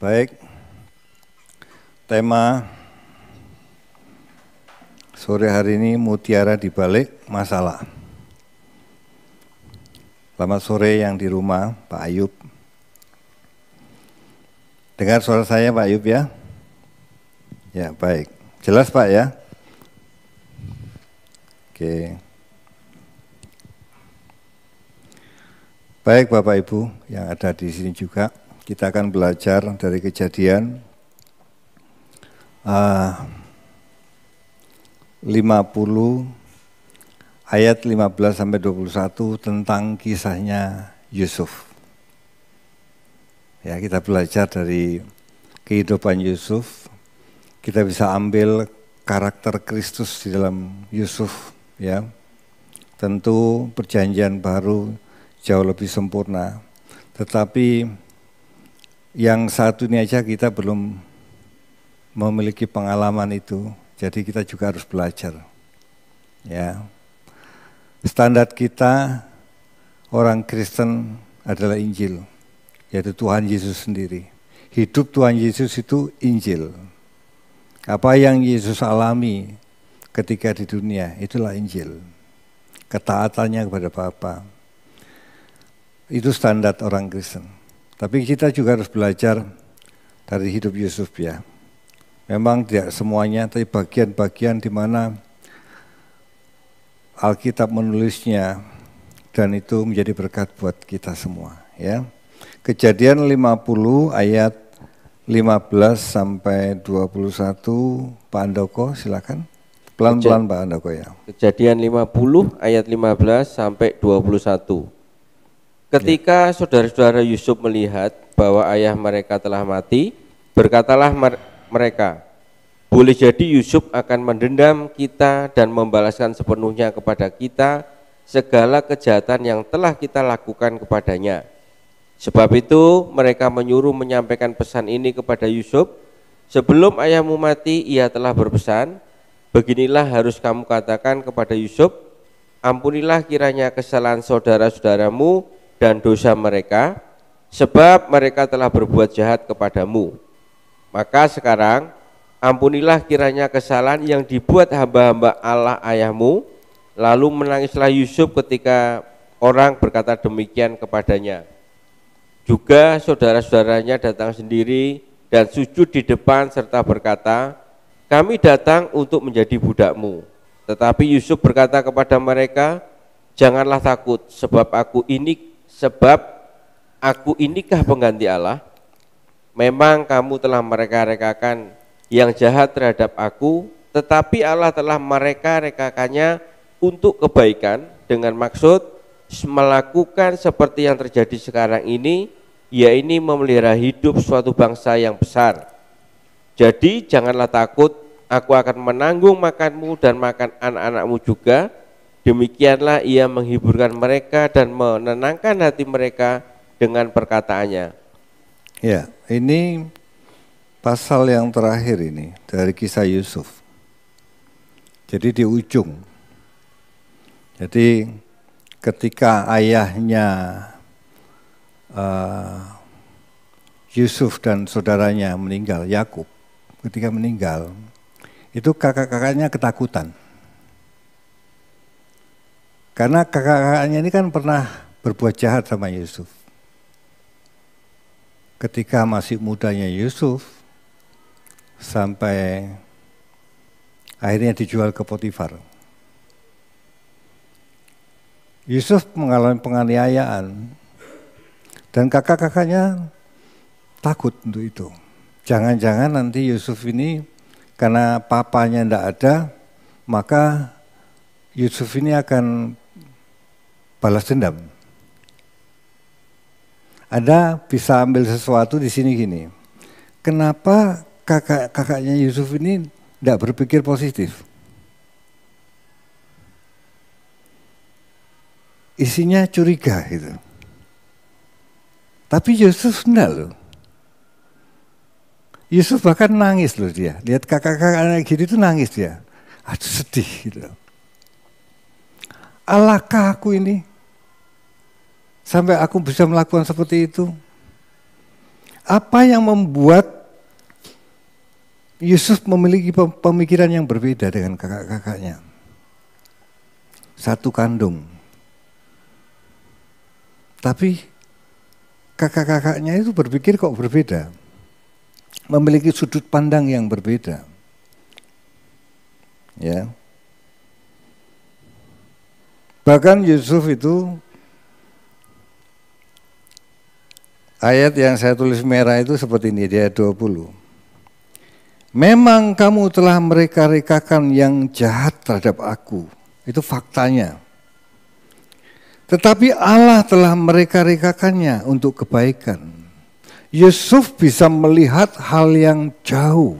Baik, tema sore hari ini mutiara di balik masalah. Selamat sore yang di rumah, Pak Ayub. Dengar suara saya Pak Ayub ya? Ya baik, jelas Pak ya? Oke. Baik Bapak Ibu yang ada di sini juga. Kita akan belajar dari kejadian ah, uh, 50 ayat 15 sampai 21 tentang kisahnya Yusuf. Ya, kita belajar dari kehidupan Yusuf. Kita bisa ambil karakter Kristus di dalam Yusuf, ya. Tentu perjanjian baru jauh lebih sempurna. Tetapi yang satu ini aja kita belum memiliki pengalaman itu. Jadi kita juga harus belajar. Ya. Standar kita orang Kristen adalah Injil, yaitu Tuhan Yesus sendiri. Hidup Tuhan Yesus itu Injil. Apa yang Yesus alami ketika di dunia, itulah Injil. Ketaatannya kepada Bapa. Itu standar orang Kristen. Tapi kita juga harus belajar dari hidup Yusuf ya. Memang tidak semuanya, tapi bagian-bagian di mana Alkitab menulisnya dan itu menjadi berkat buat kita semua ya. Kejadian 50 ayat 15 sampai 21 Pak Andoko silakan. Pelan-pelan Pak Andoko ya. Kejadian 50 ayat 15 sampai 21. Ketika saudara-saudara Yusuf melihat bahwa ayah mereka telah mati, berkatalah mer mereka, boleh jadi Yusuf akan mendendam kita dan membalaskan sepenuhnya kepada kita segala kejahatan yang telah kita lakukan kepadanya. Sebab itu mereka menyuruh menyampaikan pesan ini kepada Yusuf, sebelum ayahmu mati ia telah berpesan, beginilah harus kamu katakan kepada Yusuf, ampunilah kiranya kesalahan saudara-saudaramu dan dosa mereka sebab mereka telah berbuat jahat kepadamu. Maka sekarang ampunilah kiranya kesalahan yang dibuat hamba-hamba Allah ayahmu lalu menangislah Yusuf ketika orang berkata demikian kepadanya. Juga saudara-saudaranya datang sendiri dan sujud di depan serta berkata, kami datang untuk menjadi budakmu. Tetapi Yusuf berkata kepada mereka, janganlah takut sebab aku ini Sebab aku inikah pengganti Allah? Memang kamu telah mereka-rekakan yang jahat terhadap aku, tetapi Allah telah mereka-rekakannya untuk kebaikan dengan maksud melakukan seperti yang terjadi sekarang ini, yaitu memelihara hidup suatu bangsa yang besar. Jadi janganlah takut, aku akan menanggung makanmu dan makan anak-anakmu juga, Demikianlah ia menghiburkan mereka dan menenangkan hati mereka dengan perkataannya. Ya, ini pasal yang terakhir ini dari kisah Yusuf. Jadi di ujung. Jadi ketika ayahnya uh, Yusuf dan saudaranya meninggal, Yakub ketika meninggal, itu kakak-kakaknya ketakutan. Karena kakak-kakaknya ini kan pernah berbuat jahat sama Yusuf. Ketika masih mudanya Yusuf, sampai akhirnya dijual ke Potifar. Yusuf mengalami penganiayaan dan kakak-kakaknya takut untuk itu. Jangan-jangan nanti Yusuf ini karena papanya tidak ada, maka Yusuf ini akan balas dendam. ada bisa ambil sesuatu di sini gini. Kenapa kakak-kakaknya Yusuf ini tidak berpikir positif? Isinya curiga gitu. Tapi Yusuf enggak loh. Yusuf bahkan nangis loh dia. Lihat kakak kakaknya anak gini itu nangis dia. Aduh sedih gitu. Alakah aku ini? sampai aku bisa melakukan seperti itu? Apa yang membuat Yusuf memiliki pemikiran yang berbeda dengan kakak-kakaknya? Satu kandung. Tapi kakak-kakaknya itu berpikir kok berbeda. Memiliki sudut pandang yang berbeda. Ya. Bahkan Yusuf itu Ayat yang saya tulis merah itu seperti ini, dia 20. Memang kamu telah mereka-rekakan yang jahat terhadap aku. Itu faktanya. Tetapi Allah telah mereka-rekakannya untuk kebaikan. Yusuf bisa melihat hal yang jauh.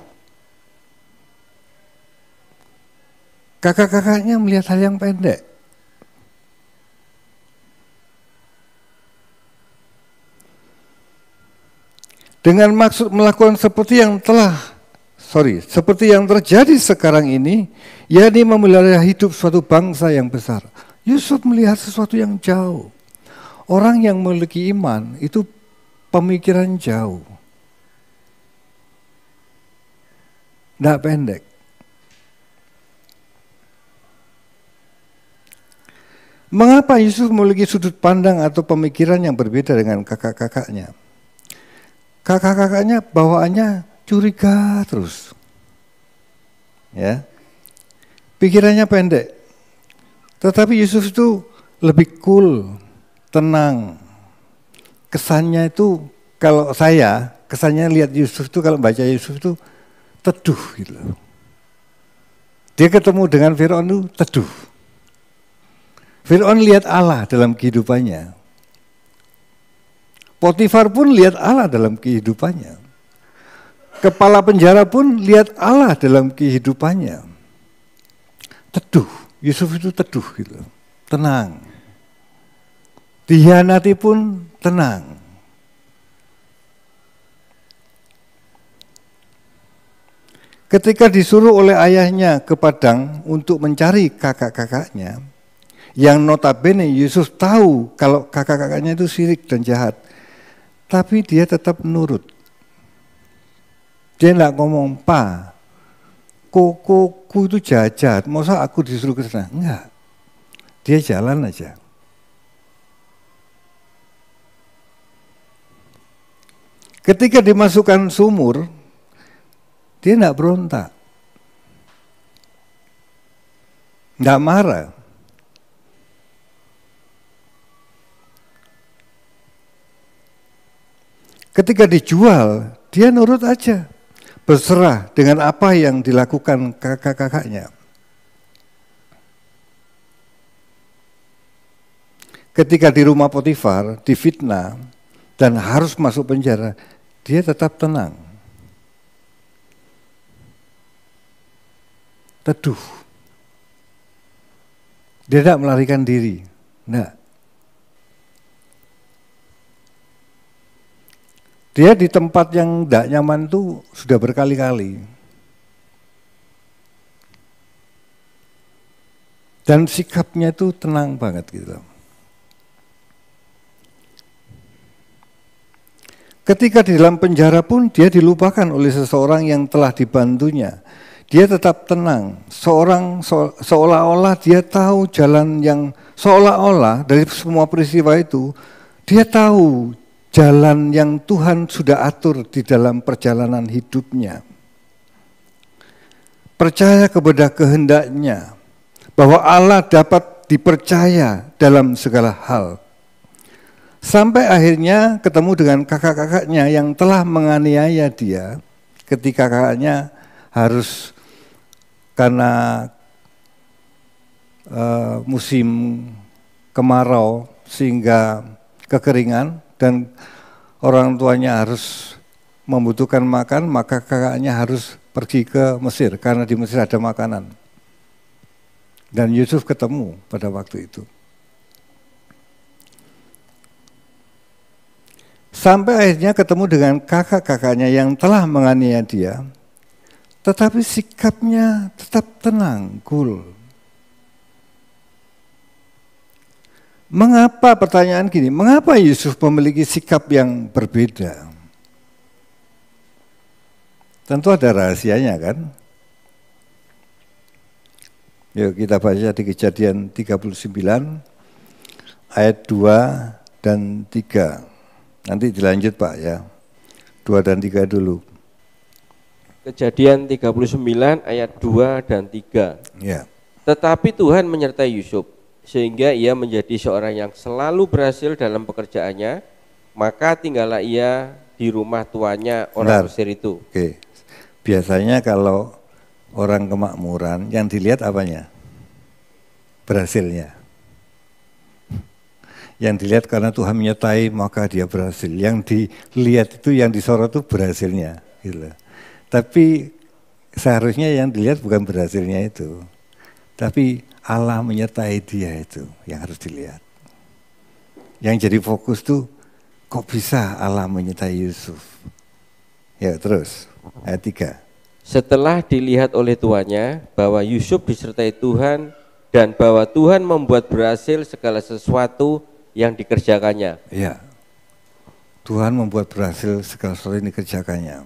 Kakak-kakaknya melihat hal yang pendek. dengan maksud melakukan seperti yang telah sorry seperti yang terjadi sekarang ini yakni memelihara hidup suatu bangsa yang besar Yusuf melihat sesuatu yang jauh orang yang memiliki iman itu pemikiran jauh tidak pendek Mengapa Yusuf memiliki sudut pandang atau pemikiran yang berbeda dengan kakak-kakaknya? kakak-kakaknya bawaannya curiga terus. Ya. Pikirannya pendek. Tetapi Yusuf itu lebih cool, tenang. Kesannya itu kalau saya, kesannya lihat Yusuf itu kalau baca Yusuf itu teduh gitu Dia ketemu dengan Fir'aun itu teduh. Fir'aun lihat Allah dalam kehidupannya. Potifar pun lihat Allah dalam kehidupannya. Kepala penjara pun lihat Allah dalam kehidupannya. Teduh, Yusuf itu teduh gitu, tenang. Dihianati pun tenang. Ketika disuruh oleh ayahnya ke Padang untuk mencari kakak-kakaknya, yang notabene Yusuf tahu kalau kakak-kakaknya itu sirik dan jahat, tapi dia tetap nurut. Dia nggak ngomong, pa, kokoku itu jajat, masa aku disuruh ke sana? Enggak. Dia jalan aja. Ketika dimasukkan sumur, dia tidak berontak. Tidak marah. Ketika dijual, dia nurut aja, berserah dengan apa yang dilakukan kakak-kakaknya. Ketika di rumah Potifar, difitnah dan harus masuk penjara, dia tetap tenang. Teduh. Dia tidak melarikan diri. Tidak. Dia di tempat yang tidak nyaman itu sudah berkali-kali. Dan sikapnya itu tenang banget gitu. Ketika di dalam penjara pun dia dilupakan oleh seseorang yang telah dibantunya. Dia tetap tenang, seorang so, seolah-olah dia tahu jalan yang seolah-olah dari semua peristiwa itu dia tahu jalan yang Tuhan sudah atur di dalam perjalanan hidupnya. Percaya kepada kehendaknya bahwa Allah dapat dipercaya dalam segala hal. Sampai akhirnya ketemu dengan kakak-kakaknya yang telah menganiaya dia ketika kakaknya harus karena uh, musim kemarau sehingga kekeringan dan orang tuanya harus membutuhkan makan, maka kakaknya harus pergi ke Mesir karena di Mesir ada makanan. Dan Yusuf ketemu pada waktu itu. Sampai akhirnya ketemu dengan kakak-kakaknya yang telah menganiaya dia, tetapi sikapnya tetap tenang, cool. Mengapa pertanyaan gini? Mengapa Yusuf memiliki sikap yang berbeda? Tentu ada rahasianya kan? Yuk kita baca di kejadian 39 ayat 2 dan 3. Nanti dilanjut Pak ya. 2 dan 3 dulu. Kejadian 39 ayat 2 dan 3. Ya. Tetapi Tuhan menyertai Yusuf sehingga ia menjadi seorang yang selalu berhasil dalam pekerjaannya, maka tinggallah ia di rumah tuanya orang Benar. Mesir itu. Oke. Biasanya kalau orang kemakmuran yang dilihat apanya? Berhasilnya. Yang dilihat karena Tuhan menyertai maka dia berhasil. Yang dilihat itu yang disorot itu berhasilnya. Gitu. Tapi seharusnya yang dilihat bukan berhasilnya itu. Tapi Allah menyertai dia itu yang harus dilihat. Yang jadi fokus tuh kok bisa Allah menyertai Yusuf. Ya terus ayat 3. Setelah dilihat oleh tuannya bahwa Yusuf disertai Tuhan dan bahwa Tuhan membuat berhasil segala sesuatu yang dikerjakannya. Ya. Tuhan membuat berhasil segala sesuatu yang dikerjakannya.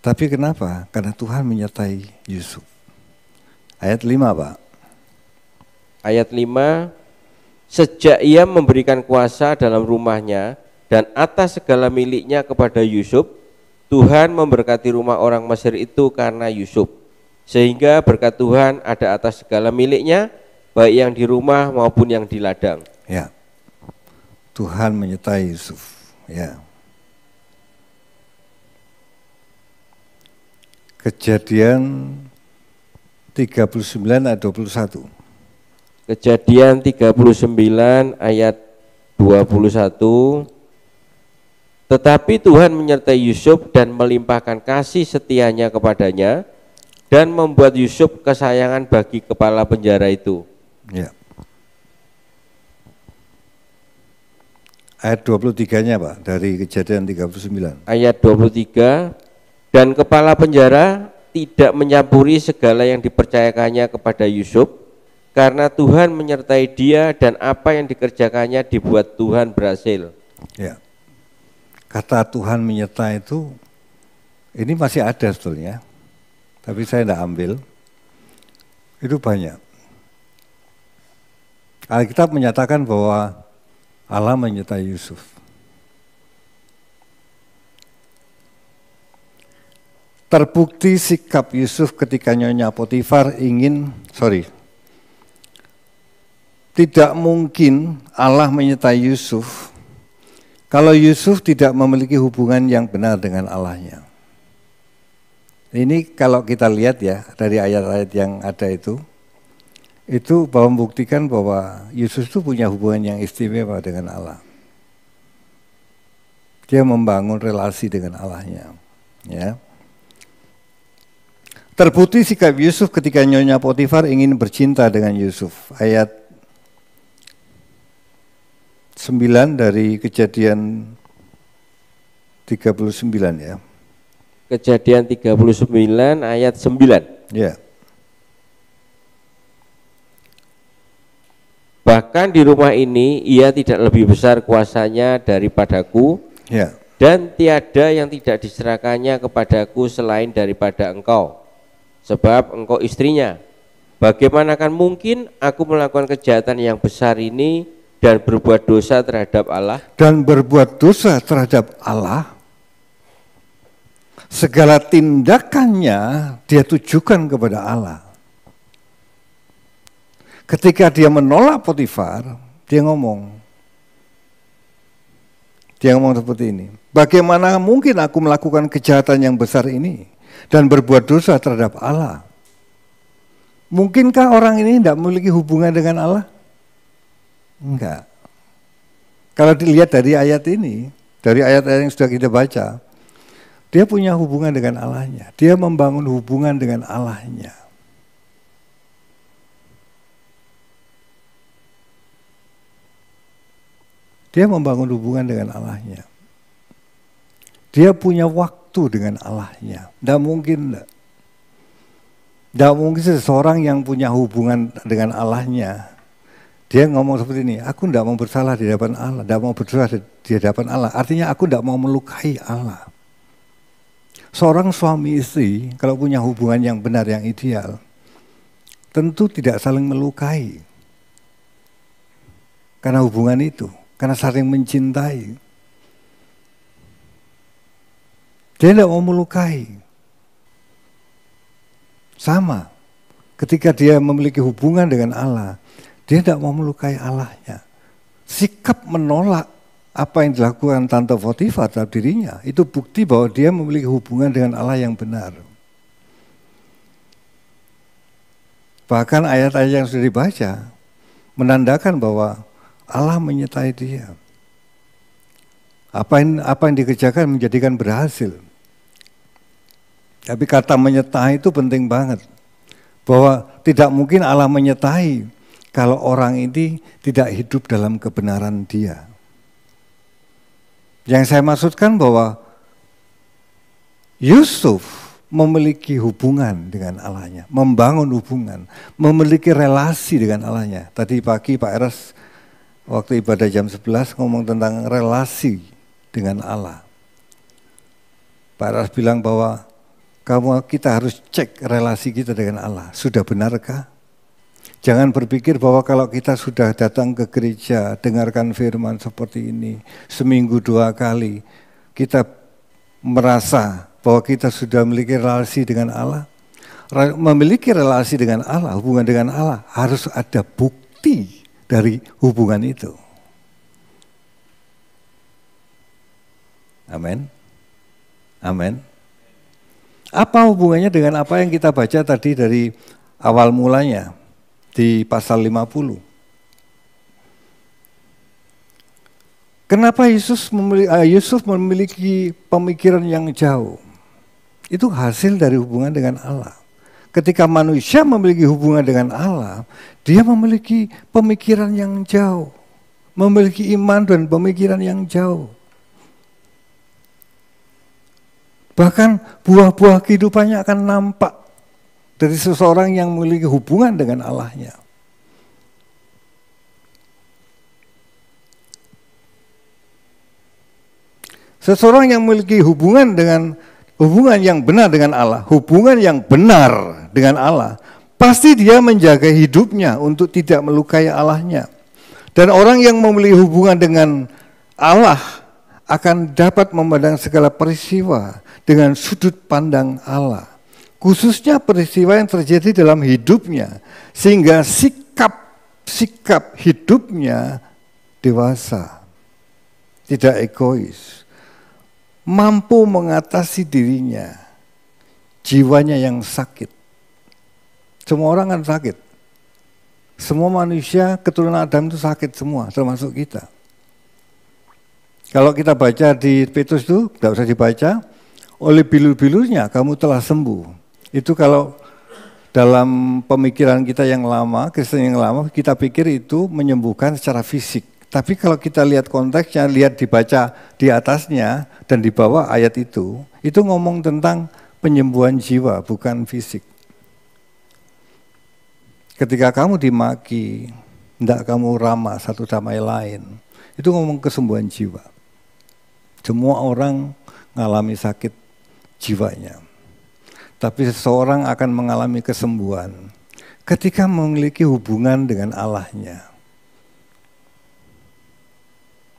Tapi kenapa? Karena Tuhan menyertai Yusuf. Ayat 5, Pak. Ayat 5 Sejak ia memberikan kuasa dalam rumahnya dan atas segala miliknya kepada Yusuf, Tuhan memberkati rumah orang Mesir itu karena Yusuf. Sehingga berkat Tuhan ada atas segala miliknya, baik yang di rumah maupun yang di ladang. Ya. Tuhan menyertai Yusuf. Ya. Kejadian 39 ayat 21. Kejadian 39 ayat 21 Tetapi Tuhan menyertai Yusuf dan melimpahkan kasih setianya kepadanya dan membuat Yusuf kesayangan bagi kepala penjara itu. Ya. Ayat 23-nya Pak, dari kejadian 39. Ayat 23, dan kepala penjara tidak menyampuri segala yang dipercayakannya kepada Yusuf, karena Tuhan menyertai dia dan apa yang dikerjakannya dibuat Tuhan berhasil. Ya. Kata Tuhan menyertai itu ini masih ada sebetulnya. Tapi saya tidak ambil. Itu banyak. Alkitab menyatakan bahwa Allah menyertai Yusuf. Terbukti sikap Yusuf ketika Nyonya Potifar ingin, sorry, tidak mungkin Allah menyertai Yusuf kalau Yusuf tidak memiliki hubungan yang benar dengan Allahnya. Ini kalau kita lihat ya dari ayat-ayat yang ada itu, itu bahwa membuktikan bahwa Yusuf itu punya hubungan yang istimewa dengan Allah. Dia membangun relasi dengan Allahnya. Ya. Terbukti sikap Yusuf ketika Nyonya Potifar ingin bercinta dengan Yusuf. Ayat 9 dari kejadian 39 ya. Kejadian 39 ayat 9. Ya. Bahkan di rumah ini ia tidak lebih besar kuasanya daripadaku. Ya. Dan tiada yang tidak diserahkannya kepadaku selain daripada engkau. Sebab engkau istrinya. Bagaimanakah mungkin aku melakukan kejahatan yang besar ini dan berbuat dosa terhadap Allah dan berbuat dosa terhadap Allah segala tindakannya dia tujukan kepada Allah ketika dia menolak Potifar dia ngomong dia ngomong seperti ini bagaimana mungkin aku melakukan kejahatan yang besar ini dan berbuat dosa terhadap Allah mungkinkah orang ini tidak memiliki hubungan dengan Allah Enggak. Kalau dilihat dari ayat ini, dari ayat-ayat yang sudah kita baca, dia punya hubungan dengan Allahnya. Dia membangun hubungan dengan Allahnya. Dia membangun hubungan dengan Allahnya. Dia punya waktu dengan Allahnya. Tidak mungkin tidak. mungkin seseorang yang punya hubungan dengan Allahnya dia ngomong seperti ini, aku tidak mau bersalah di hadapan Allah, tidak mau berdosa di hadapan Allah. Artinya aku tidak mau melukai Allah. Seorang suami istri kalau punya hubungan yang benar, yang ideal, tentu tidak saling melukai. Karena hubungan itu, karena saling mencintai. Dia tidak mau melukai. Sama, ketika dia memiliki hubungan dengan Allah, dia tidak mau melukai Allahnya. Sikap menolak apa yang dilakukan Tante Fotifa terhadap dirinya, itu bukti bahwa dia memiliki hubungan dengan Allah yang benar. Bahkan ayat-ayat yang sudah dibaca menandakan bahwa Allah menyertai dia. Apa yang, apa yang dikerjakan menjadikan berhasil. Tapi kata menyertai itu penting banget. Bahwa tidak mungkin Allah menyertai kalau orang ini tidak hidup dalam kebenaran dia. Yang saya maksudkan bahwa Yusuf memiliki hubungan dengan Allahnya, membangun hubungan, memiliki relasi dengan Allahnya. Tadi pagi Pak Eras waktu ibadah jam 11 ngomong tentang relasi dengan Allah. Pak Eras bilang bahwa kamu kita harus cek relasi kita dengan Allah. Sudah benarkah? Jangan berpikir bahwa kalau kita sudah datang ke gereja, dengarkan firman seperti ini, seminggu dua kali, kita merasa bahwa kita sudah memiliki relasi dengan Allah. Memiliki relasi dengan Allah, hubungan dengan Allah, harus ada bukti dari hubungan itu. Amin. Amin. Apa hubungannya dengan apa yang kita baca tadi dari awal mulanya? di pasal 50. Kenapa Yesus memiliki, uh, eh, Yusuf memiliki pemikiran yang jauh? Itu hasil dari hubungan dengan Allah. Ketika manusia memiliki hubungan dengan Allah, dia memiliki pemikiran yang jauh, memiliki iman dan pemikiran yang jauh. Bahkan buah-buah kehidupannya akan nampak dari seseorang yang memiliki hubungan dengan Allahnya. Seseorang yang memiliki hubungan dengan hubungan yang benar dengan Allah, hubungan yang benar dengan Allah, pasti dia menjaga hidupnya untuk tidak melukai Allahnya. Dan orang yang memiliki hubungan dengan Allah akan dapat memandang segala peristiwa dengan sudut pandang Allah khususnya peristiwa yang terjadi dalam hidupnya sehingga sikap sikap hidupnya dewasa tidak egois mampu mengatasi dirinya jiwanya yang sakit semua orang kan sakit semua manusia keturunan Adam itu sakit semua termasuk kita kalau kita baca di Petrus itu tidak usah dibaca oleh bilur bilurnya kamu telah sembuh itu kalau dalam pemikiran kita yang lama, Kristen yang lama, kita pikir itu menyembuhkan secara fisik. Tapi kalau kita lihat konteksnya, lihat dibaca di atasnya dan di bawah ayat itu, itu ngomong tentang penyembuhan jiwa, bukan fisik. Ketika kamu dimaki, tidak kamu ramah satu sama lain, itu ngomong kesembuhan jiwa. Semua orang ngalami sakit jiwanya tapi seseorang akan mengalami kesembuhan ketika memiliki hubungan dengan Allahnya.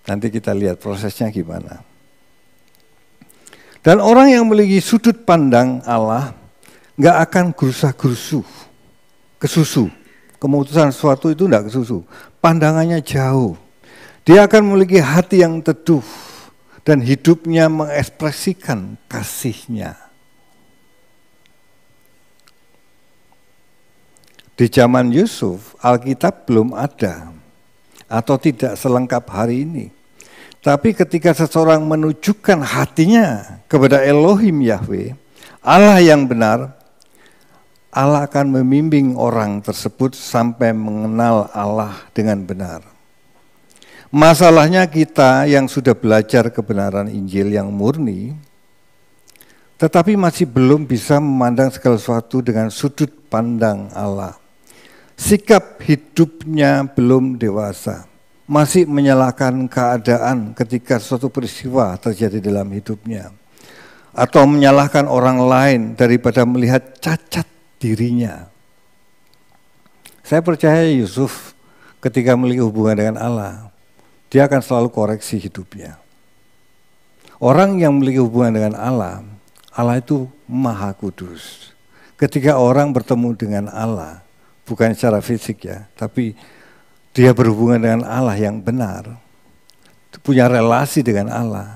Nanti kita lihat prosesnya gimana. Dan orang yang memiliki sudut pandang Allah nggak akan gerusa-gerusu, kesusu. Kemutusan sesuatu itu enggak kesusu. Pandangannya jauh. Dia akan memiliki hati yang teduh dan hidupnya mengekspresikan kasihnya. Di zaman Yusuf, Alkitab belum ada atau tidak selengkap hari ini. Tapi ketika seseorang menunjukkan hatinya kepada Elohim Yahweh, Allah yang benar, Allah akan membimbing orang tersebut sampai mengenal Allah dengan benar. Masalahnya kita yang sudah belajar kebenaran Injil yang murni, tetapi masih belum bisa memandang segala sesuatu dengan sudut pandang Allah sikap hidupnya belum dewasa, masih menyalahkan keadaan ketika suatu peristiwa terjadi dalam hidupnya, atau menyalahkan orang lain daripada melihat cacat dirinya. Saya percaya Yusuf ketika memiliki hubungan dengan Allah, dia akan selalu koreksi hidupnya. Orang yang memiliki hubungan dengan Allah, Allah itu maha kudus. Ketika orang bertemu dengan Allah, bukan secara fisik ya, tapi dia berhubungan dengan Allah yang benar, punya relasi dengan Allah.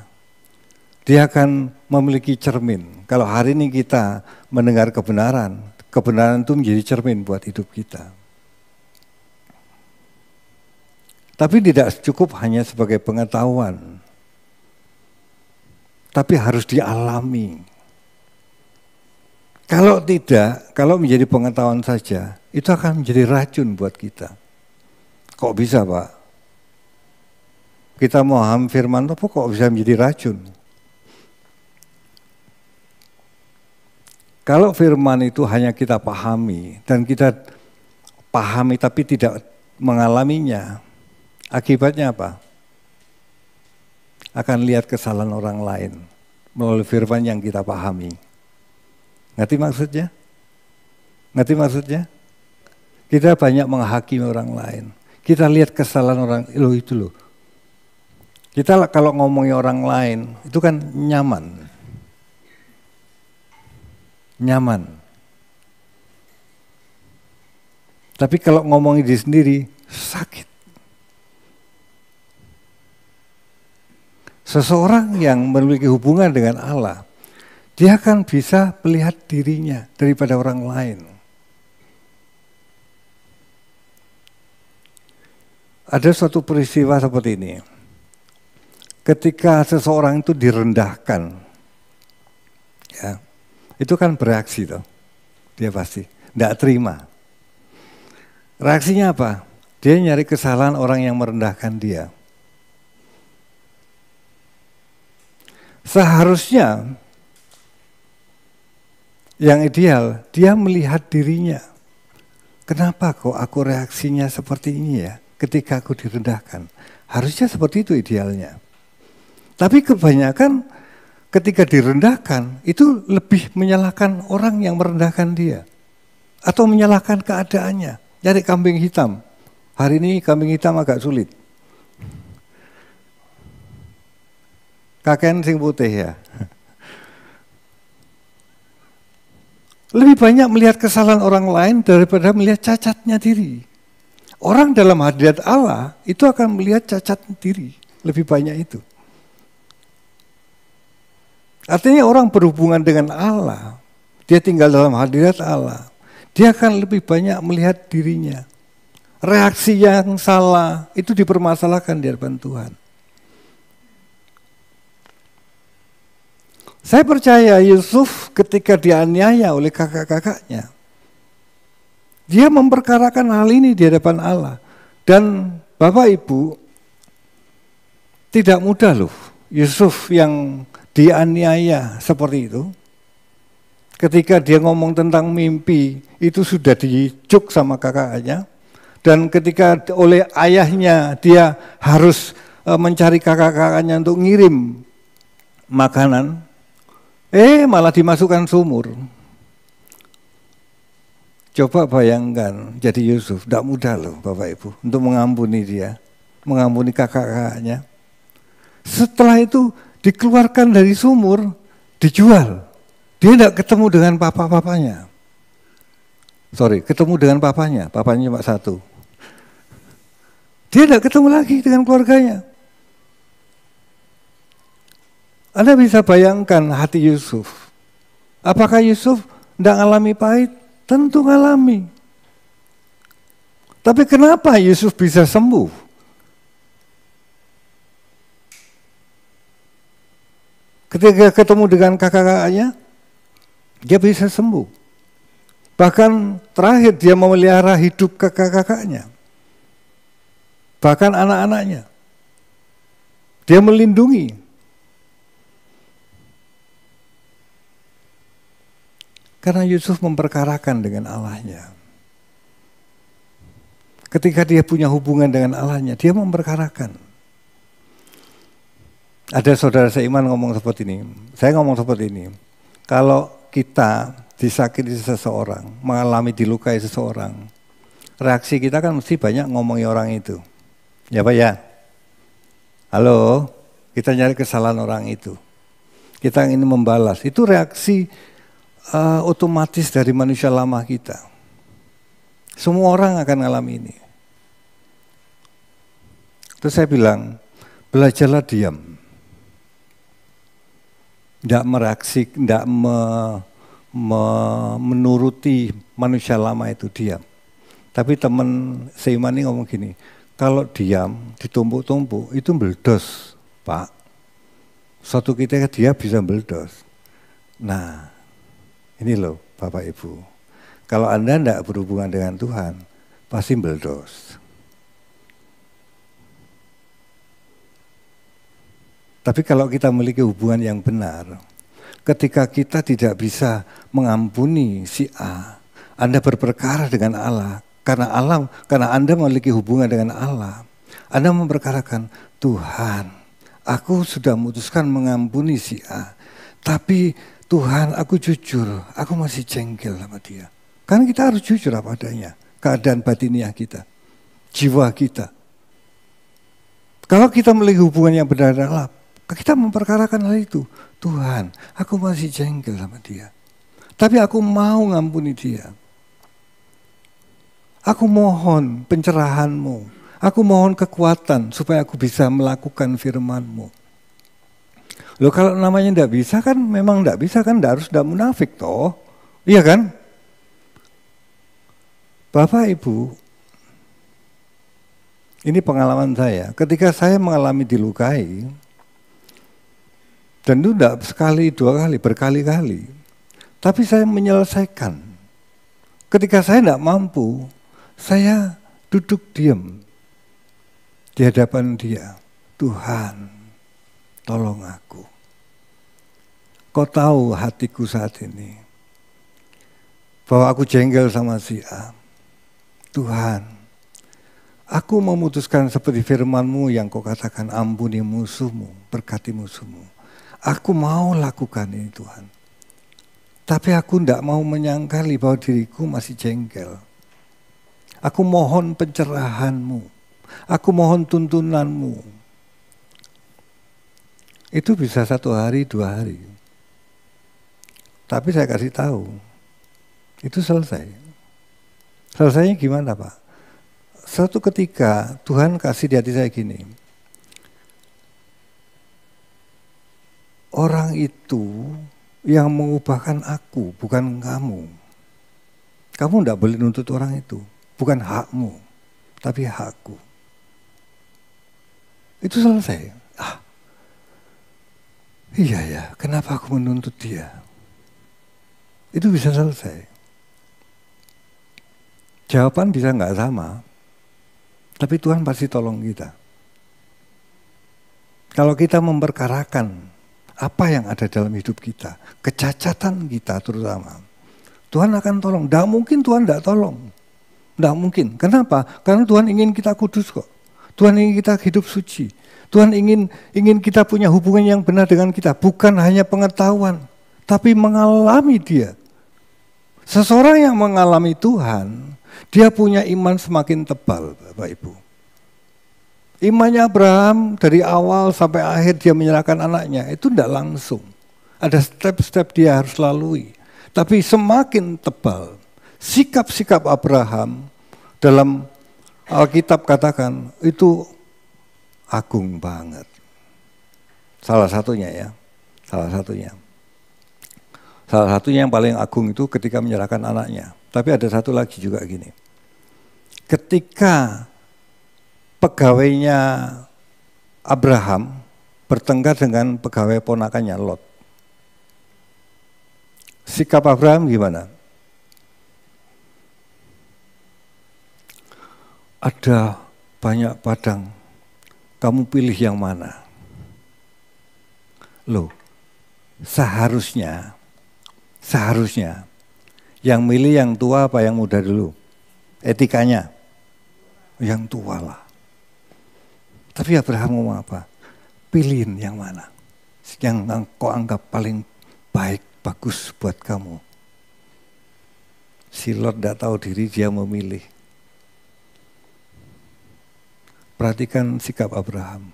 Dia akan memiliki cermin. Kalau hari ini kita mendengar kebenaran, kebenaran itu menjadi cermin buat hidup kita. Tapi tidak cukup hanya sebagai pengetahuan. Tapi harus dialami. Kalau tidak, kalau menjadi pengetahuan saja, itu akan menjadi racun buat kita. Kok bisa Pak? Kita mau ham firman Tuhan kok bisa menjadi racun? Kalau firman itu hanya kita pahami dan kita pahami tapi tidak mengalaminya, akibatnya apa? Akan lihat kesalahan orang lain melalui firman yang kita pahami. Ngerti maksudnya? Ngerti maksudnya? Kita banyak menghakimi orang lain. Kita lihat kesalahan orang lo itu loh. Kita kalau ngomongin orang lain itu kan nyaman. Nyaman. Tapi kalau ngomongin diri sendiri sakit. Seseorang yang memiliki hubungan dengan Allah, dia akan bisa melihat dirinya daripada orang lain. ada suatu peristiwa seperti ini. Ketika seseorang itu direndahkan, ya, itu kan bereaksi tuh. Dia pasti tidak terima. Reaksinya apa? Dia nyari kesalahan orang yang merendahkan dia. Seharusnya yang ideal dia melihat dirinya. Kenapa kok aku reaksinya seperti ini ya? ketika aku direndahkan. Harusnya seperti itu idealnya. Tapi kebanyakan ketika direndahkan itu lebih menyalahkan orang yang merendahkan dia. Atau menyalahkan keadaannya. Cari kambing hitam. Hari ini kambing hitam agak sulit. Kakek sing putih ya. Lebih banyak melihat kesalahan orang lain daripada melihat cacatnya diri. Orang dalam hadirat Allah itu akan melihat cacat diri lebih banyak itu. Artinya orang berhubungan dengan Allah, dia tinggal dalam hadirat Allah, dia akan lebih banyak melihat dirinya. Reaksi yang salah itu dipermasalahkan di hadapan Tuhan. Saya percaya Yusuf ketika dianiaya oleh kakak-kakaknya, dia memperkarakan hal ini di hadapan Allah. Dan Bapak Ibu, tidak mudah loh Yusuf yang dianiaya seperti itu. Ketika dia ngomong tentang mimpi, itu sudah dicuk sama kakaknya. Dan ketika oleh ayahnya dia harus e, mencari kakak-kakaknya untuk ngirim makanan, eh malah dimasukkan sumur. Coba bayangkan jadi Yusuf, tidak mudah loh Bapak Ibu untuk mengampuni dia, mengampuni kakak-kakaknya. Setelah itu dikeluarkan dari sumur, dijual. Dia tidak ketemu dengan papa-papanya. Sorry, ketemu dengan papanya, papanya cuma satu. Dia tidak ketemu lagi dengan keluarganya. Anda bisa bayangkan hati Yusuf. Apakah Yusuf tidak alami pahit? Tentu ngalami. Tapi kenapa Yesus bisa sembuh? Ketika ketemu dengan kakak-kakaknya, dia bisa sembuh. Bahkan terakhir dia memelihara hidup kakak-kakaknya. Bahkan anak-anaknya. Dia melindungi Karena Yusuf memperkarakan dengan Allahnya. Ketika dia punya hubungan dengan Allahnya, dia memperkarakan. Ada saudara seiman ngomong seperti ini, saya ngomong seperti ini. Kalau kita disakiti seseorang, mengalami dilukai seseorang, reaksi kita kan mesti banyak ngomongi orang itu. Ya Pak ya? Halo, kita nyari kesalahan orang itu. Kita ingin membalas. Itu reaksi uh, otomatis dari manusia lama kita. Semua orang akan alami ini. Terus saya bilang, belajarlah diam. Tidak mereaksi, tidak me, me, menuruti manusia lama itu diam. Tapi teman ini ngomong gini, kalau diam ditumpuk-tumpuk itu meledos, Pak. Suatu ketika dia bisa meledos. Nah, ini loh Bapak Ibu, kalau Anda tidak berhubungan dengan Tuhan, pasti meledos. Tapi kalau kita memiliki hubungan yang benar, ketika kita tidak bisa mengampuni si A, Anda berperkara dengan Allah karena Allah karena Anda memiliki hubungan dengan Allah. Anda memperkarakan Tuhan, aku sudah memutuskan mengampuni si A, tapi Tuhan aku jujur, aku masih jengkel sama dia. Karena kita harus jujur apa adanya. Keadaan batiniah kita. Jiwa kita. Kalau kita memiliki hubungan yang benar dalam, lap, kita memperkarakan hal itu. Tuhan, aku masih jengkel sama dia. Tapi aku mau ngampuni dia. Aku mohon pencerahanmu. Aku mohon kekuatan supaya aku bisa melakukan firmanmu. Loh kalau namanya tidak bisa kan memang tidak bisa kan tidak harus tidak munafik toh. Iya kan? Bapak Ibu, ini pengalaman saya. Ketika saya mengalami dilukai, dan itu tidak sekali, dua kali, berkali-kali. Tapi saya menyelesaikan. Ketika saya tidak mampu, saya duduk diam di hadapan dia. Tuhan, tolong aku. Kau tahu hatiku saat ini, bahwa aku jengkel sama si A. Tuhan, aku memutuskan seperti firmanmu yang kau katakan ampuni musuhmu, berkati musuhmu. Aku mau lakukan ini Tuhan. Tapi aku tidak mau menyangkali bahwa diriku masih jengkel. Aku mohon pencerahanmu. Aku mohon tuntunanmu itu bisa satu hari, dua hari. Tapi saya kasih tahu, itu selesai. Selesainya gimana Pak? Satu ketika Tuhan kasih di hati saya gini, orang itu yang mengubahkan aku, bukan kamu. Kamu tidak boleh nuntut orang itu, bukan hakmu, tapi hakku. Itu selesai. Iya ya, kenapa aku menuntut dia? Itu bisa selesai. Jawaban bisa nggak sama, tapi Tuhan pasti tolong kita. Kalau kita memperkarakan apa yang ada dalam hidup kita, kecacatan kita terutama, Tuhan akan tolong. Tidak mungkin Tuhan tidak tolong. Tidak mungkin. Kenapa? Karena Tuhan ingin kita kudus kok. Tuhan ingin kita hidup suci. Tuhan ingin ingin kita punya hubungan yang benar dengan kita, bukan hanya pengetahuan, tapi mengalami Dia. Seseorang yang mengalami Tuhan, dia punya iman semakin tebal, Bapak Ibu. Imannya Abraham dari awal sampai akhir dia menyerahkan anaknya, itu tidak langsung. Ada step-step dia harus lalui. Tapi semakin tebal, sikap-sikap Abraham dalam Alkitab katakan itu agung banget. Salah satunya ya, salah satunya. Salah satunya yang paling agung itu ketika menyerahkan anaknya. Tapi ada satu lagi juga gini. Ketika pegawainya Abraham bertengkar dengan pegawai ponakannya Lot. Sikap Abraham gimana? Ada banyak padang kamu pilih yang mana? Loh, seharusnya, seharusnya yang milih yang tua apa yang muda dulu? Etikanya? Yang tua lah. Tapi Abraham ngomong apa? Pilihin yang mana? Yang kau anggap paling baik, bagus buat kamu. Si Lord tidak tahu diri, dia memilih Perhatikan sikap Abraham.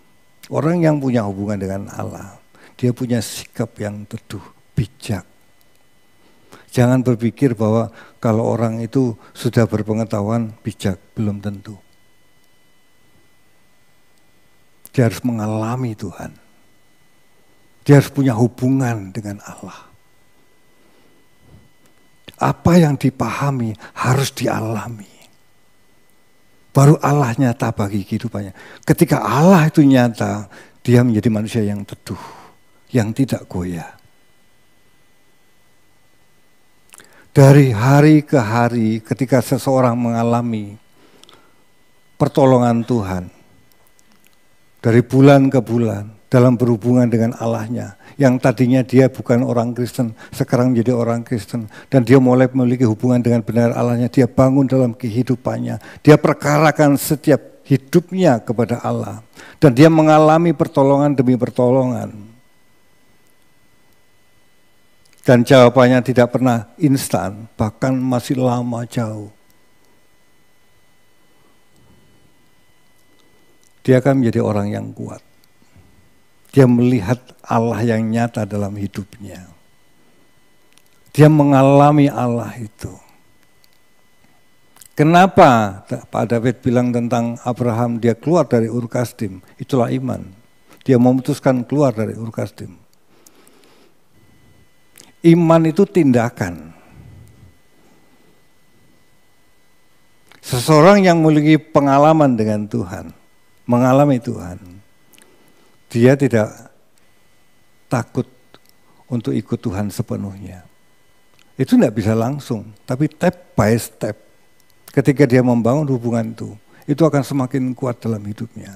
Orang yang punya hubungan dengan Allah, dia punya sikap yang teduh, bijak. Jangan berpikir bahwa kalau orang itu sudah berpengetahuan bijak, belum tentu. Dia harus mengalami Tuhan. Dia harus punya hubungan dengan Allah. Apa yang dipahami harus dialami. Baru Allah nyata bagi kehidupannya. Ketika Allah itu nyata, dia menjadi manusia yang teduh, yang tidak goyah. Dari hari ke hari ketika seseorang mengalami pertolongan Tuhan, dari bulan ke bulan, dalam berhubungan dengan Allahnya, yang tadinya dia bukan orang Kristen, sekarang menjadi orang Kristen. Dan dia mulai memiliki hubungan dengan benar Allahnya, dia bangun dalam kehidupannya. Dia perkarakan setiap hidupnya kepada Allah. Dan dia mengalami pertolongan demi pertolongan. Dan jawabannya tidak pernah instan, bahkan masih lama jauh. Dia akan menjadi orang yang kuat. Dia melihat Allah yang nyata dalam hidupnya. Dia mengalami Allah itu. Kenapa Pak David bilang tentang Abraham dia keluar dari Urkastim? Itulah iman. Dia memutuskan keluar dari Urkastim. Iman itu tindakan. Seseorang yang memiliki pengalaman dengan Tuhan, mengalami Tuhan, dia tidak takut untuk ikut Tuhan sepenuhnya. Itu tidak bisa langsung, tapi step by step. Ketika dia membangun hubungan itu, itu akan semakin kuat dalam hidupnya.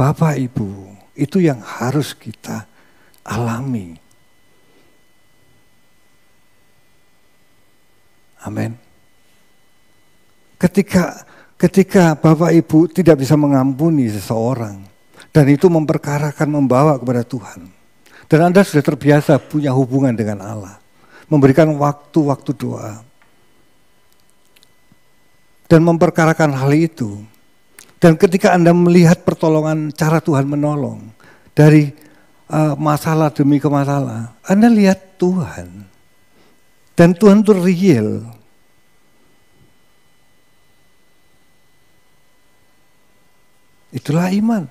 Bapak Ibu, itu yang harus kita alami. Amin. Ketika ketika Bapak Ibu tidak bisa mengampuni seseorang, dan itu memperkarakan membawa kepada Tuhan. Dan Anda sudah terbiasa punya hubungan dengan Allah. Memberikan waktu-waktu doa. Dan memperkarakan hal itu. Dan ketika Anda melihat pertolongan cara Tuhan menolong dari uh, masalah demi ke masalah, Anda lihat Tuhan. Dan Tuhan itu real. Itulah iman.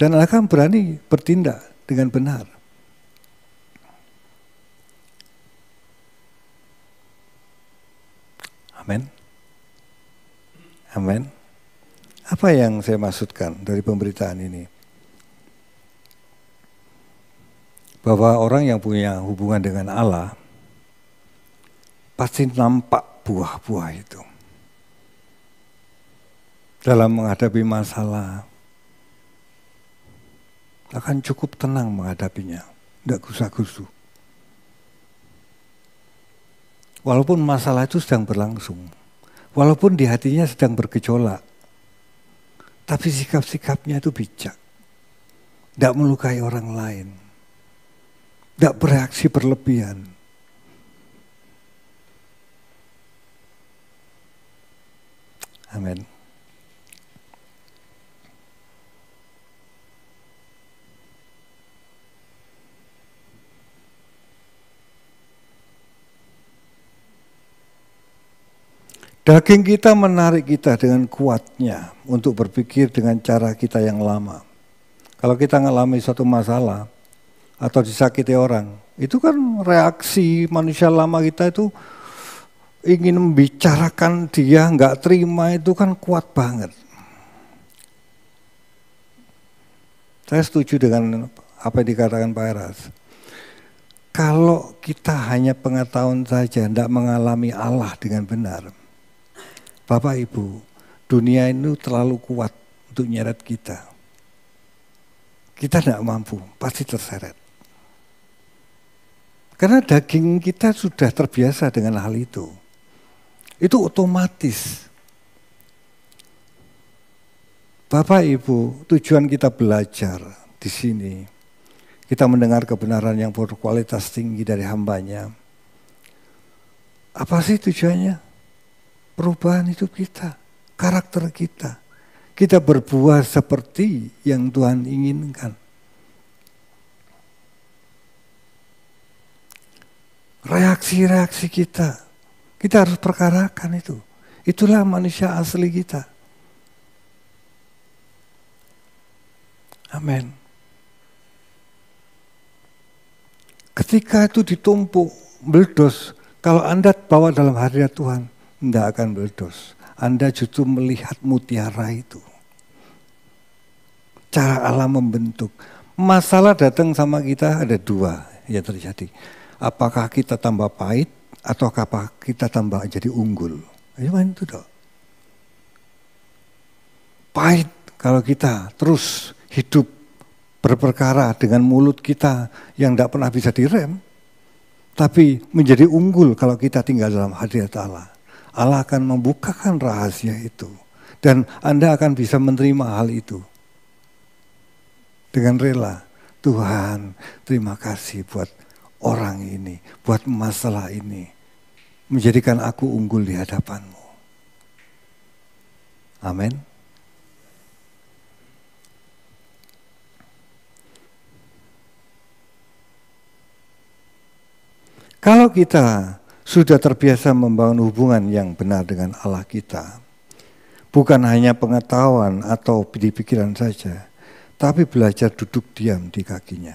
Dan anak akan berani bertindak dengan benar. Amin. Amin. Apa yang saya maksudkan dari pemberitaan ini? Bahwa orang yang punya hubungan dengan Allah pasti nampak buah-buah itu dalam menghadapi masalah, akan cukup tenang menghadapinya, tidak gusah gusu Walaupun masalah itu sedang berlangsung, walaupun di hatinya sedang bergejolak, tapi sikap-sikapnya itu bijak. Tidak melukai orang lain. Tidak bereaksi berlebihan. Amin. Daging kita menarik kita dengan kuatnya untuk berpikir dengan cara kita yang lama. Kalau kita mengalami suatu masalah atau disakiti orang, itu kan reaksi manusia lama kita itu ingin membicarakan dia nggak terima itu kan kuat banget. Saya setuju dengan apa yang dikatakan Pak Eras. Kalau kita hanya pengetahuan saja, tidak mengalami Allah dengan benar, Bapak Ibu, dunia ini terlalu kuat untuk nyeret kita. Kita tidak mampu, pasti terseret. Karena daging kita sudah terbiasa dengan hal itu. Itu otomatis. Bapak Ibu, tujuan kita belajar di sini. Kita mendengar kebenaran yang berkualitas tinggi dari hambanya. Apa sih tujuannya? perubahan hidup kita, karakter kita. Kita berbuah seperti yang Tuhan inginkan. Reaksi-reaksi kita, kita harus perkarakan itu. Itulah manusia asli kita. Amin. Ketika itu ditumpuk, meledos, kalau Anda bawa dalam hadirat Tuhan, tidak akan berdos. Anda justru melihat mutiara itu. Cara Allah membentuk. Masalah datang sama kita ada dua yang terjadi. Apakah kita tambah pahit atau apakah kita tambah jadi unggul? Cuma ya, itu dong. Pahit kalau kita terus hidup berperkara dengan mulut kita yang tidak pernah bisa direm. Tapi menjadi unggul kalau kita tinggal dalam hadirat Allah. Allah akan membukakan rahasia itu. Dan Anda akan bisa menerima hal itu. Dengan rela, Tuhan terima kasih buat orang ini, buat masalah ini. Menjadikan aku unggul di hadapanmu. Amin. Kalau kita sudah terbiasa membangun hubungan yang benar dengan Allah kita. Bukan hanya pengetahuan atau pikiran saja, tapi belajar duduk diam di kakinya.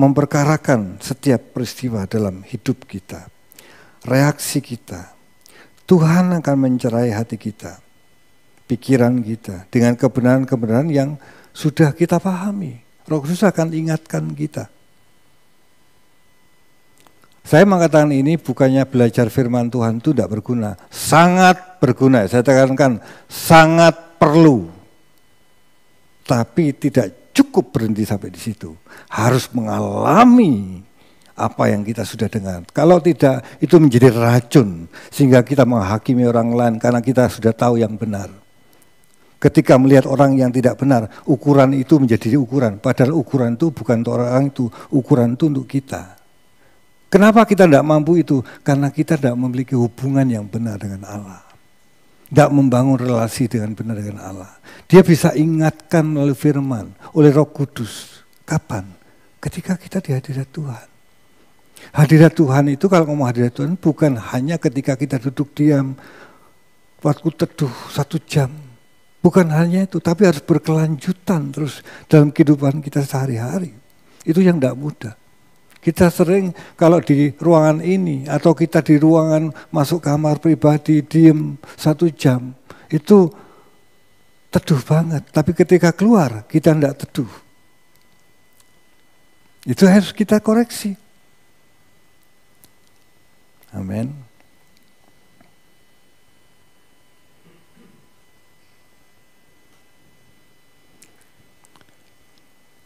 Memperkarakan setiap peristiwa dalam hidup kita, reaksi kita. Tuhan akan mencerai hati kita, pikiran kita, dengan kebenaran-kebenaran yang sudah kita pahami. Roh Kudus akan ingatkan kita. Saya mengatakan ini bukannya belajar firman Tuhan itu tidak berguna. Sangat berguna, saya tekankan sangat perlu. Tapi tidak cukup berhenti sampai di situ. Harus mengalami apa yang kita sudah dengar. Kalau tidak, itu menjadi racun. Sehingga kita menghakimi orang lain karena kita sudah tahu yang benar. Ketika melihat orang yang tidak benar, ukuran itu menjadi ukuran. Padahal ukuran itu bukan untuk orang itu, ukuran itu untuk kita. Kenapa kita tidak mampu itu? Karena kita tidak memiliki hubungan yang benar dengan Allah. Tidak membangun relasi dengan benar dengan Allah. Dia bisa ingatkan oleh firman, oleh roh kudus. Kapan? Ketika kita di hadirat Tuhan. Hadirat Tuhan itu kalau ngomong hadirat Tuhan bukan hanya ketika kita duduk diam, waktu teduh satu jam. Bukan hanya itu, tapi harus berkelanjutan terus dalam kehidupan kita sehari-hari. Itu yang tidak mudah. Kita sering kalau di ruangan ini atau kita di ruangan masuk kamar pribadi, diem satu jam, itu teduh banget. Tapi ketika keluar, kita tidak teduh. Itu harus kita koreksi. Amin.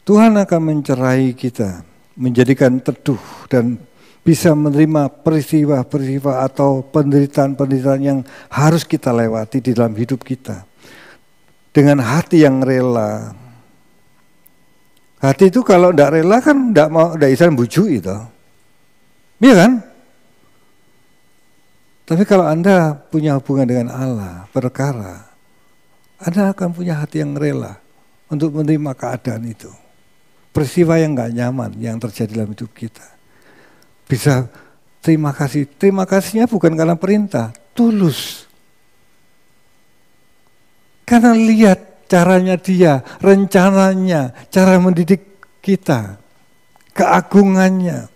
Tuhan akan mencerai kita menjadikan teduh dan bisa menerima peristiwa-peristiwa atau penderitaan-penderitaan yang harus kita lewati di dalam hidup kita. Dengan hati yang rela. Hati itu kalau tidak rela kan tidak mau, tidak bisa membujuk itu. Iya kan? Tapi kalau Anda punya hubungan dengan Allah, perkara, Anda akan punya hati yang rela untuk menerima keadaan itu peristiwa yang nggak nyaman yang terjadi dalam hidup kita. Bisa terima kasih. Terima kasihnya bukan karena perintah, tulus. Karena lihat caranya dia, rencananya, cara mendidik kita, keagungannya.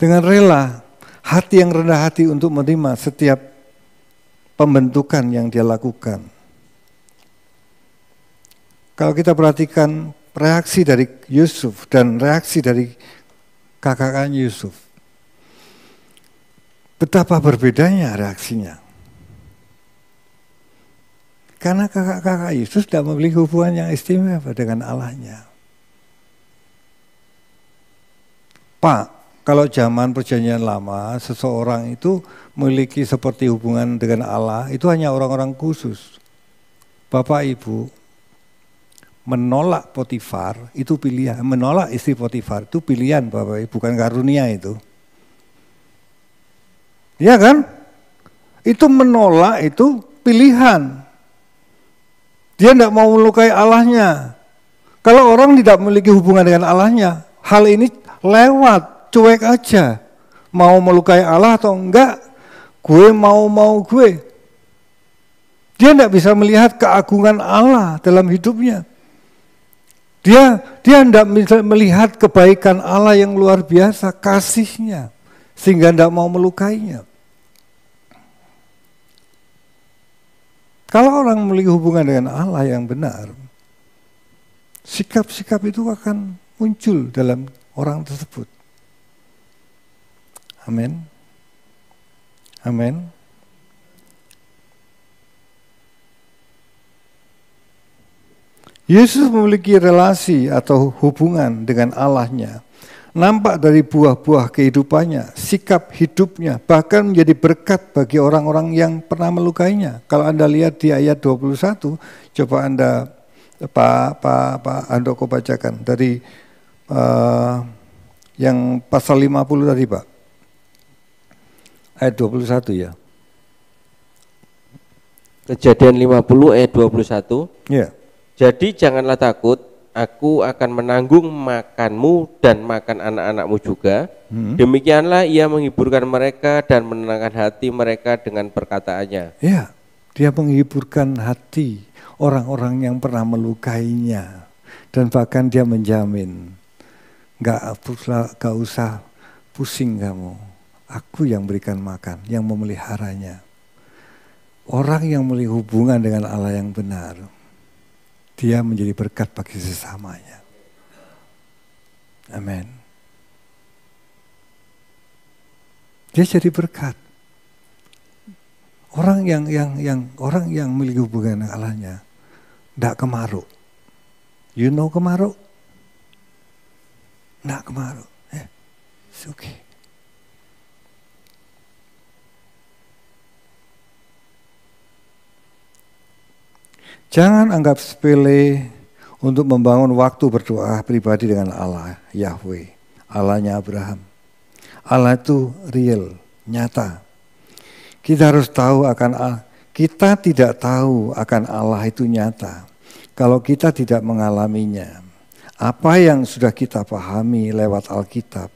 Dengan rela, hati yang rendah hati untuk menerima setiap pembentukan yang dia lakukan. Kalau kita perhatikan reaksi dari Yusuf dan reaksi dari kakaknya Yusuf, betapa berbedanya reaksinya. Karena kakak-kakak Yusuf tidak memiliki hubungan yang istimewa dengan Allahnya. Pak, kalau zaman perjanjian lama, seseorang itu memiliki seperti hubungan dengan Allah itu hanya orang-orang khusus. Bapak Ibu menolak Potifar itu pilihan, menolak istri Potifar itu pilihan Bapak Ibu, bukan karunia itu. Iya kan? Itu menolak itu pilihan. Dia tidak mau melukai Allahnya. Kalau orang tidak memiliki hubungan dengan Allahnya, hal ini lewat, cuek aja. Mau melukai Allah atau enggak, gue mau-mau gue. Dia tidak bisa melihat keagungan Allah dalam hidupnya. Dia dia tidak bisa melihat kebaikan Allah yang luar biasa, kasihnya, sehingga tidak mau melukainya. Kalau orang memiliki hubungan dengan Allah yang benar, sikap-sikap itu akan muncul dalam orang tersebut. Amin. Amin. Yesus memiliki relasi atau hubungan dengan Allahnya. Nampak dari buah-buah kehidupannya, sikap hidupnya, bahkan menjadi berkat bagi orang-orang yang pernah melukainya. Kalau Anda lihat di ayat 21, coba Anda Pak Pak Pak Andoko bacakan dari uh, yang pasal 50 tadi Pak ayat 21 ya. Kejadian 50 ayat 21. Ya. Jadi janganlah takut, aku akan menanggung makanmu dan makan anak-anakmu juga. Hmm. Demikianlah ia menghiburkan mereka dan menenangkan hati mereka dengan perkataannya. Ya, dia menghiburkan hati orang-orang yang pernah melukainya dan bahkan dia menjamin enggak nggak usah pusing kamu Aku yang berikan makan, yang memeliharanya. Orang yang memiliki hubungan dengan Allah yang benar, dia menjadi berkat bagi sesamanya. Amin. Dia jadi berkat. Orang yang yang yang orang yang memiliki hubungan dengan Allahnya tidak kemaruk. You know kemaruk? Tidak kemaruk. Eh, it's okay. Jangan anggap sepele untuk membangun waktu berdoa pribadi dengan Allah, Yahweh, Allahnya Abraham. Allah itu real, nyata. Kita harus tahu akan Allah. Kita tidak tahu akan Allah itu nyata. Kalau kita tidak mengalaminya, apa yang sudah kita pahami lewat Alkitab,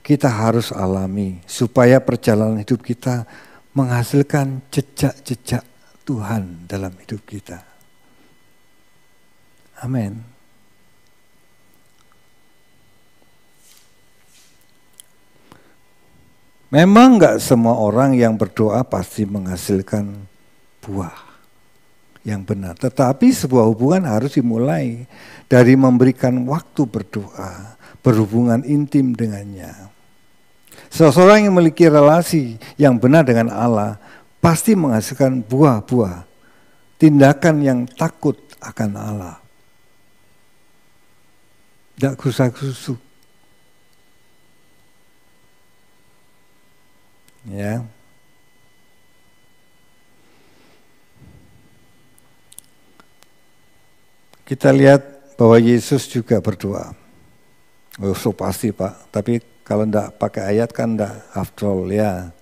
kita harus alami supaya perjalanan hidup kita menghasilkan jejak-jejak Tuhan dalam hidup kita. Amin. Memang nggak semua orang yang berdoa pasti menghasilkan buah yang benar. Tetapi sebuah hubungan harus dimulai dari memberikan waktu berdoa, berhubungan intim dengannya. Seseorang yang memiliki relasi yang benar dengan Allah pasti menghasilkan buah-buah, tindakan yang takut akan Allah tidak kusak-kusuk. Ya. Kita lihat bahwa Yesus juga berdoa. Oh, so pasti Pak, tapi kalau tidak pakai ayat kan tidak all ya.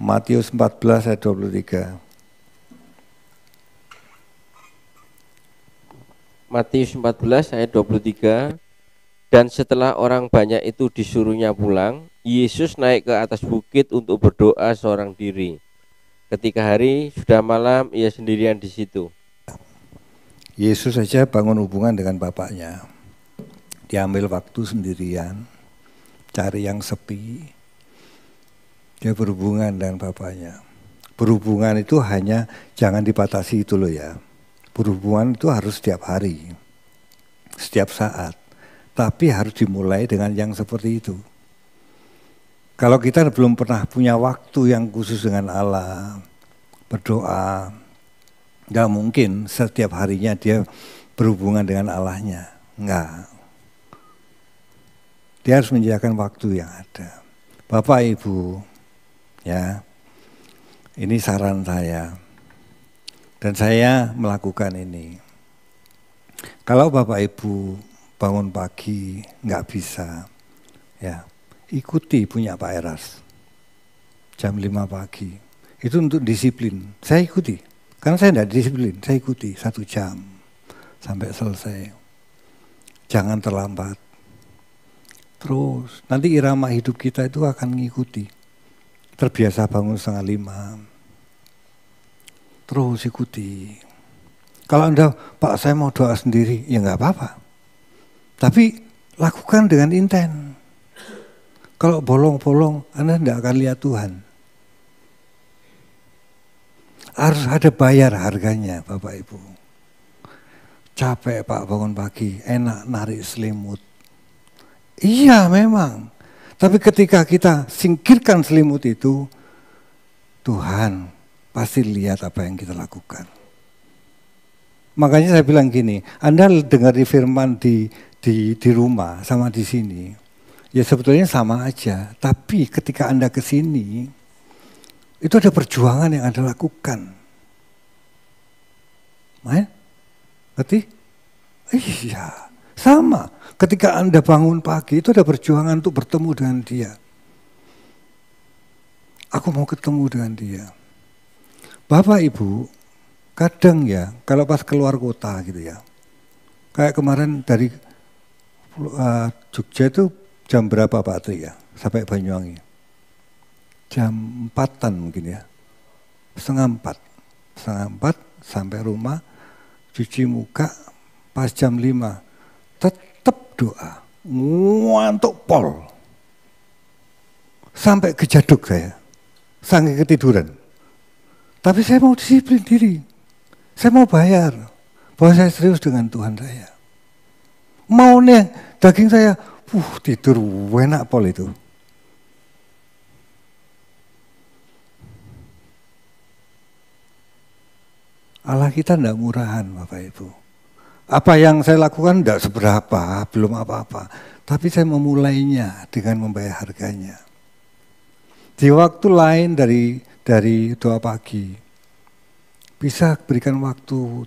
Matius 14 ayat 23. Matius 14 ayat 23 dan setelah orang banyak itu disuruhnya pulang, Yesus naik ke atas bukit untuk berdoa seorang diri. Ketika hari sudah malam, ia sendirian di situ. Yesus saja bangun hubungan dengan bapaknya. Diambil waktu sendirian, cari yang sepi. Dia berhubungan dengan bapaknya. Berhubungan itu hanya jangan dibatasi itu loh ya berhubungan itu harus setiap hari, setiap saat. Tapi harus dimulai dengan yang seperti itu. Kalau kita belum pernah punya waktu yang khusus dengan Allah, berdoa, nggak mungkin setiap harinya dia berhubungan dengan Allahnya. Enggak. Dia harus menyediakan waktu yang ada. Bapak Ibu, ya, ini saran saya dan saya melakukan ini. Kalau Bapak Ibu bangun pagi nggak bisa, ya ikuti punya Pak Eras. Jam 5 pagi. Itu untuk disiplin. Saya ikuti. Karena saya tidak disiplin, saya ikuti satu jam sampai selesai. Jangan terlambat. Terus, nanti irama hidup kita itu akan mengikuti. Terbiasa bangun setengah lima, terus ikuti. Kalau Anda, Pak saya mau doa sendiri, ya enggak apa-apa. Tapi lakukan dengan inten. Kalau bolong-bolong, Anda tidak akan lihat Tuhan. Harus ada bayar harganya, Bapak Ibu. Capek Pak bangun pagi, enak narik selimut. Iya memang. Tapi ketika kita singkirkan selimut itu, Tuhan pasti lihat apa yang kita lakukan. Makanya saya bilang gini, Anda dengar di firman di di di rumah sama di sini. Ya sebetulnya sama aja, tapi ketika Anda ke sini itu ada perjuangan yang Anda lakukan. Maya? Nah, Berarti? Iya, sama. Ketika Anda bangun pagi itu ada perjuangan untuk bertemu dengan dia. Aku mau ketemu dengan dia. Bapak Ibu, kadang ya kalau pas keluar kota gitu ya, kayak kemarin dari uh, Jogja itu jam berapa Pak Tri ya sampai Banyuwangi? Jam empatan mungkin ya, setengah empat, setengah empat sampai rumah, cuci muka, pas jam lima, tetap doa, ngantuk pol, sampai kejaduk saya, sampai ketiduran. Tapi saya mau disiplin diri. Saya mau bayar. Bahwa saya serius dengan Tuhan saya. Mau nih daging saya, uh tidur enak pol itu. Allah kita tidak murahan Bapak Ibu. Apa yang saya lakukan tidak seberapa, belum apa-apa. Tapi saya memulainya dengan membayar harganya. Di waktu lain dari dari doa pagi. Bisa berikan waktu 30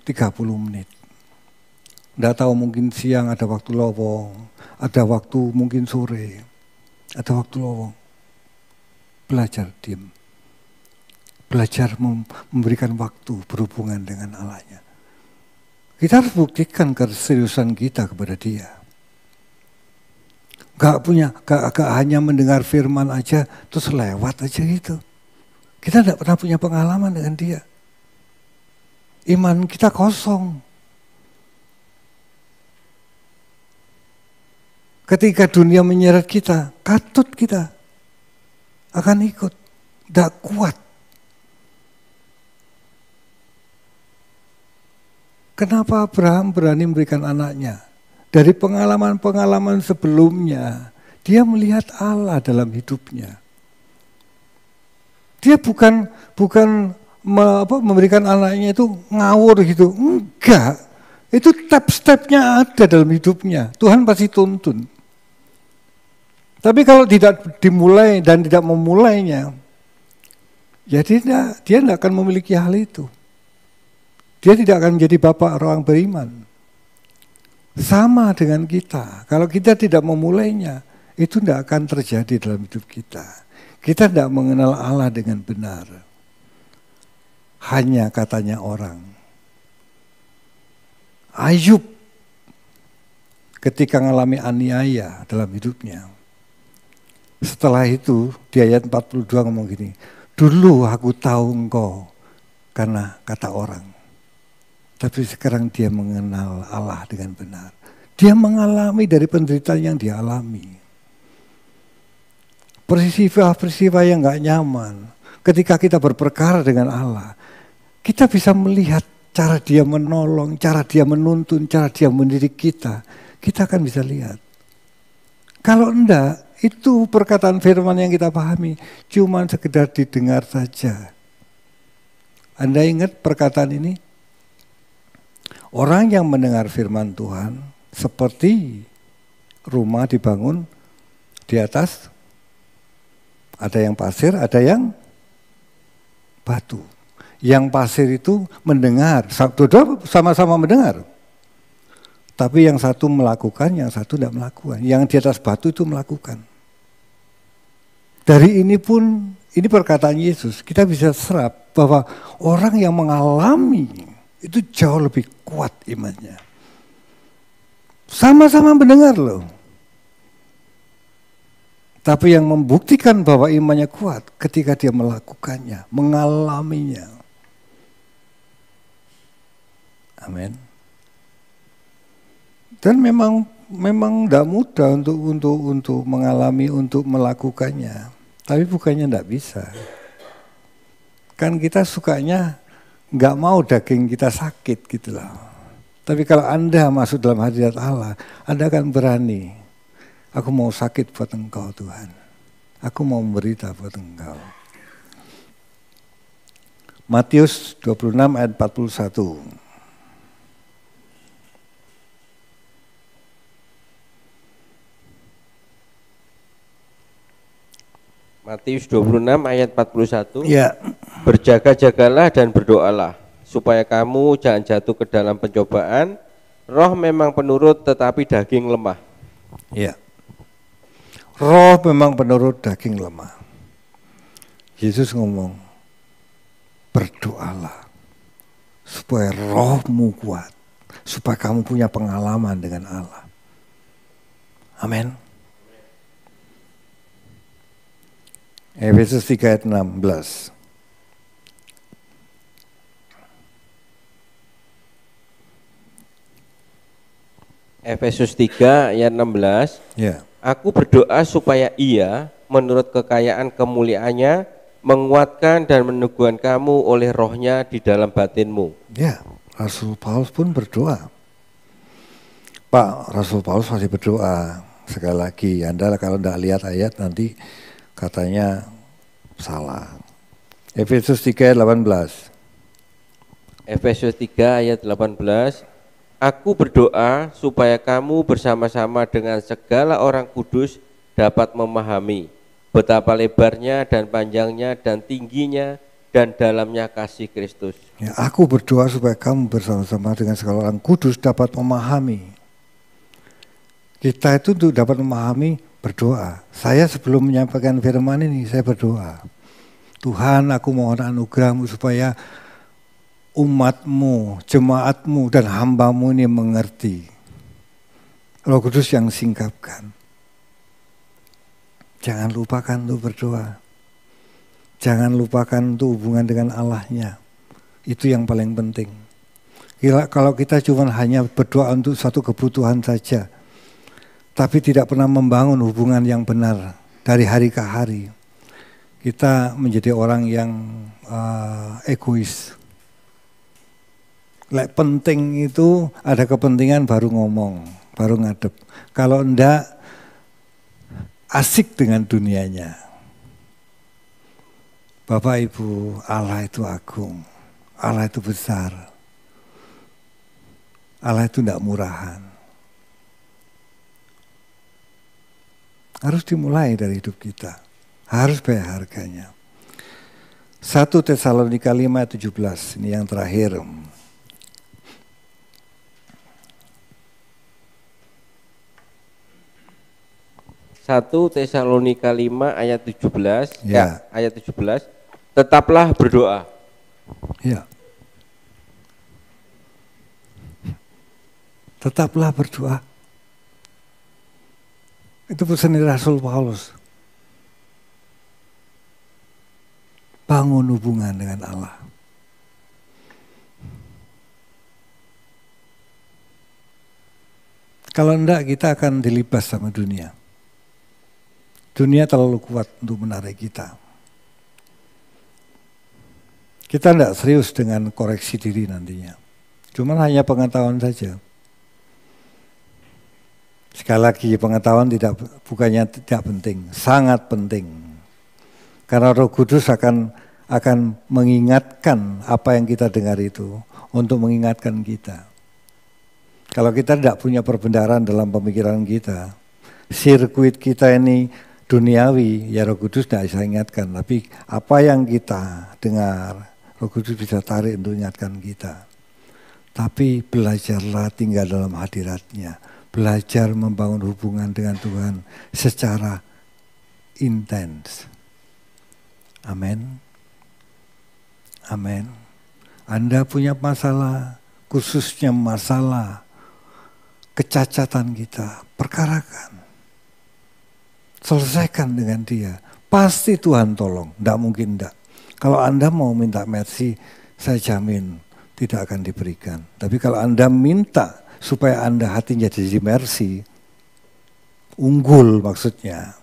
menit. Tidak tahu mungkin siang ada waktu lowong, ada waktu mungkin sore, ada waktu lowong. Belajar diam. Belajar memberikan waktu berhubungan dengan Allahnya. Kita harus buktikan keseriusan kita kepada dia. Gak punya, gak, gak hanya mendengar firman aja, terus lewat aja gitu. Kita tidak pernah punya pengalaman dengan dia. Iman kita kosong. Ketika dunia menyeret kita, katut kita akan ikut. Tidak kuat. Kenapa Abraham berani memberikan anaknya? Dari pengalaman-pengalaman sebelumnya, dia melihat Allah dalam hidupnya. Dia bukan bukan me, apa, memberikan anaknya itu ngawur gitu. Enggak. Itu step-stepnya ada dalam hidupnya. Tuhan pasti tuntun. Tapi kalau tidak dimulai dan tidak memulainya, ya dia tidak, dia tidak akan memiliki hal itu. Dia tidak akan menjadi bapak orang beriman. Sama dengan kita. Kalau kita tidak memulainya, itu tidak akan terjadi dalam hidup kita. Kita tidak mengenal Allah dengan benar. Hanya katanya orang. Ayub ketika mengalami aniaya dalam hidupnya. Setelah itu di ayat 42 ngomong gini, dulu aku tahu engkau karena kata orang. Tapi sekarang dia mengenal Allah dengan benar. Dia mengalami dari penderitaan yang dia alami peristiwa-peristiwa yang nggak nyaman. Ketika kita berperkara dengan Allah, kita bisa melihat cara dia menolong, cara dia menuntun, cara dia mendidik kita. Kita akan bisa lihat. Kalau enggak, itu perkataan firman yang kita pahami, cuman sekedar didengar saja. Anda ingat perkataan ini? Orang yang mendengar firman Tuhan seperti rumah dibangun di atas ada yang pasir, ada yang batu. Yang pasir itu mendengar, dua sama-sama mendengar. Tapi yang satu melakukan, yang satu tidak melakukan. Yang di atas batu itu melakukan. Dari ini pun, ini perkataan Yesus, kita bisa serap bahwa orang yang mengalami itu jauh lebih kuat imannya. Sama-sama mendengar loh. Tapi yang membuktikan bahwa imannya kuat ketika dia melakukannya, mengalaminya. Amin. Dan memang memang tidak mudah untuk untuk untuk mengalami untuk melakukannya. Tapi bukannya tidak bisa. Kan kita sukanya nggak mau daging kita sakit gitu loh. Tapi kalau Anda masuk dalam hadirat Allah, Anda akan berani Aku mau sakit buat engkau Tuhan. Aku mau memberita buat engkau. Matius 26 ayat 41. Matius 26 ayat 41. Ya. Berjaga-jagalah dan berdoalah supaya kamu jangan jatuh ke dalam pencobaan. Roh memang penurut tetapi daging lemah. Ya roh memang menurut daging lemah. Yesus ngomong, berdoalah supaya rohmu kuat, supaya kamu punya pengalaman dengan Allah. Amin. Efesus 3 ayat 16. Efesus 3 ayat 16. Ya. Aku berdoa supaya ia menurut kekayaan kemuliaannya menguatkan dan meneguhkan kamu oleh rohnya di dalam batinmu. Ya, Rasul Paulus pun berdoa. Pak, Rasul Paulus masih berdoa. Sekali lagi, Anda kalau tidak lihat ayat nanti katanya salah. Efesus 3 ayat 18. Efesus 3 ayat 18. Aku berdoa supaya kamu bersama-sama dengan segala orang kudus dapat memahami betapa lebarnya dan panjangnya dan tingginya dan dalamnya kasih Kristus. Ya, aku berdoa supaya kamu bersama-sama dengan segala orang kudus dapat memahami. Kita itu untuk dapat memahami berdoa. Saya sebelum menyampaikan firman ini, saya berdoa. Tuhan, aku mohon anugerahmu supaya umatmu, jemaatmu, dan hambamu ini mengerti. Roh Kudus yang singkapkan. Jangan lupakan tuh berdoa. Jangan lupakan tuh hubungan dengan Allahnya. Itu yang paling penting. Kira kalau kita cuma hanya berdoa untuk satu kebutuhan saja, tapi tidak pernah membangun hubungan yang benar dari hari ke hari, kita menjadi orang yang uh, egois Lek penting itu ada kepentingan baru ngomong, baru ngadep. Kalau ndak asik dengan dunianya. Bapak Ibu, Allah itu agung. Allah itu besar. Allah itu tidak murahan. Harus dimulai dari hidup kita. Harus bayar harganya. 1 Tesalonika 5 17 ini yang terakhir. 1 Tesalonika 5 ayat 17 ya. ya ayat 17 tetaplah berdoa. Ya. Tetaplah berdoa. Itu pesan Rasul Paulus. Bangun hubungan dengan Allah. Kalau enggak kita akan dilibas sama dunia. Dunia terlalu kuat untuk menarik kita. Kita tidak serius dengan koreksi diri nantinya. Cuman hanya pengetahuan saja. Sekali lagi pengetahuan tidak bukannya tidak penting, sangat penting. Karena Roh Kudus akan akan mengingatkan apa yang kita dengar itu untuk mengingatkan kita. Kalau kita tidak punya perbendaharaan dalam pemikiran kita, sirkuit kita ini duniawi, ya Roh Kudus tidak bisa ingatkan. Tapi apa yang kita dengar, Roh Kudus bisa tarik untuk ingatkan kita. Tapi belajarlah tinggal dalam hadiratnya. Belajar membangun hubungan dengan Tuhan secara intens. Amin. Amin. Anda punya masalah, khususnya masalah kecacatan kita, perkarakan Selesaikan dengan dia. Pasti Tuhan tolong, tidak mungkin tidak. Kalau Anda mau minta mercy, saya jamin tidak akan diberikan. Tapi kalau Anda minta supaya Anda hatinya jadi mercy, unggul maksudnya,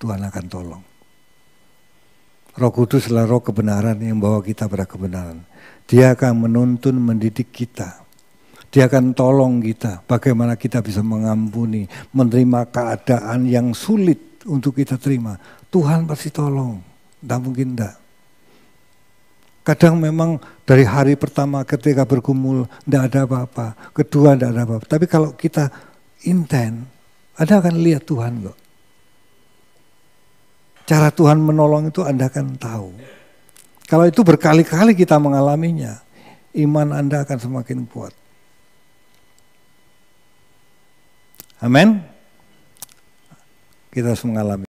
Tuhan akan tolong. Roh Kudus adalah roh kebenaran yang membawa kita pada kebenaran. Dia akan menuntun, mendidik kita dia akan tolong kita bagaimana kita bisa mengampuni, menerima keadaan yang sulit untuk kita terima. Tuhan pasti tolong, tidak mungkin tidak. Kadang memang dari hari pertama ketika bergumul tidak ada apa-apa, kedua tidak ada apa-apa. Tapi kalau kita intent, Anda akan lihat Tuhan kok. Cara Tuhan menolong itu Anda akan tahu. Kalau itu berkali-kali kita mengalaminya, iman Anda akan semakin kuat. Amin. Kita harus mengalami.